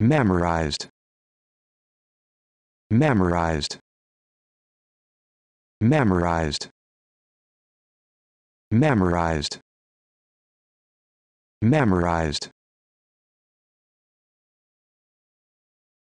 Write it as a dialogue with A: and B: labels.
A: memorized memorized memorized memorized memorized